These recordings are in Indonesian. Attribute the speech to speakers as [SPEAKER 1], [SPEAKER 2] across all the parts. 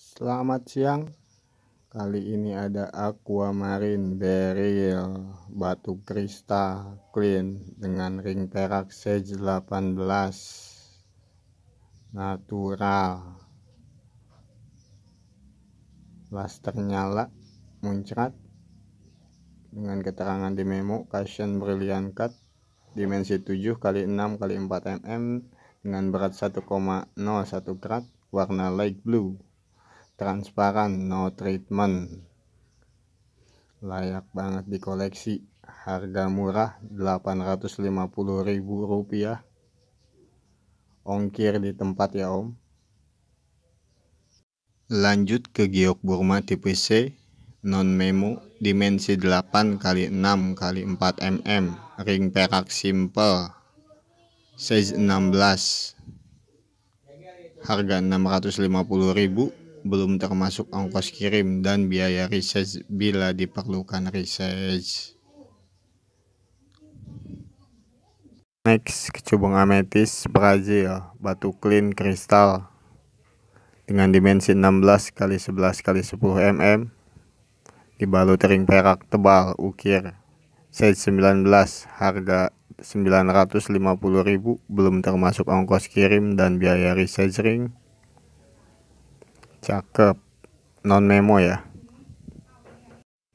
[SPEAKER 1] Selamat siang. Kali ini ada aquamarine beryl batu kristal clean dengan ring perak sage 18 natural. Laster nyala muncrat dengan keterangan di memo cushion brilliant cut dimensi 7 kali 6 kali 4 mm dengan berat 1,01 grad warna light blue transparan no treatment layak banget di koleksi, harga murah rp rupiah. ongkir di tempat ya om lanjut ke giok Burma tipe C non memo dimensi 8 x 6 x 4 mm ring perak simple size 16 harga 650.000 belum termasuk ongkos kirim dan biaya resize bila diperlukan resize next kecubung ametis Brazil batu clean kristal dengan dimensi 16 kali 11 kali 10 mm dibalut ring perak tebal ukir size 19 harga 950.000 belum termasuk ongkos kirim dan biaya resizing. Cakep. Non memo ya.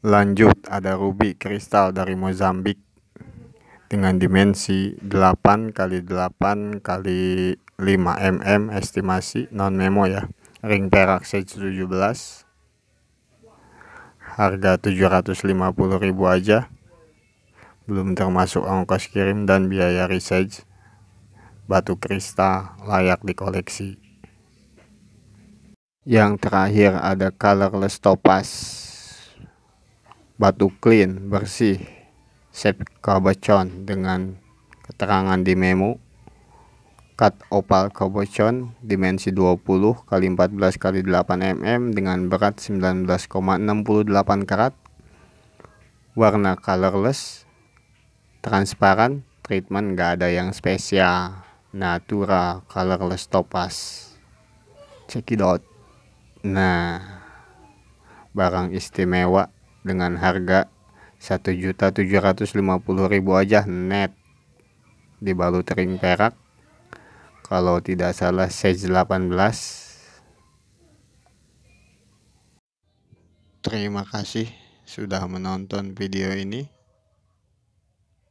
[SPEAKER 1] Lanjut ada ruby kristal dari Mozambik dengan dimensi 8 kali 8 kali 5 mm estimasi non memo ya. Ring perak size 17. Harga 750.000 aja belum termasuk ongkos kirim dan biaya research, batu kristal layak dikoleksi. Yang terakhir ada colorless topaz, batu clean, bersih, shape kobocon dengan keterangan di memo, cut opal kobocon dimensi 20 x 14 x 8 mm dengan berat 19,68 karat, warna colorless, transparan, treatment nggak ada yang spesial. Natura, colorless topaz. Check it out. Nah, barang istimewa dengan harga 1.750.000 aja net di dibalut ring perak kalau tidak salah size 18 terima kasih sudah menonton video ini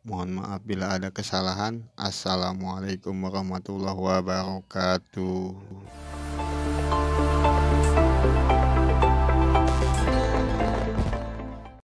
[SPEAKER 1] Mohon maaf bila ada kesalahan. Assalamualaikum warahmatullahi wabarakatuh.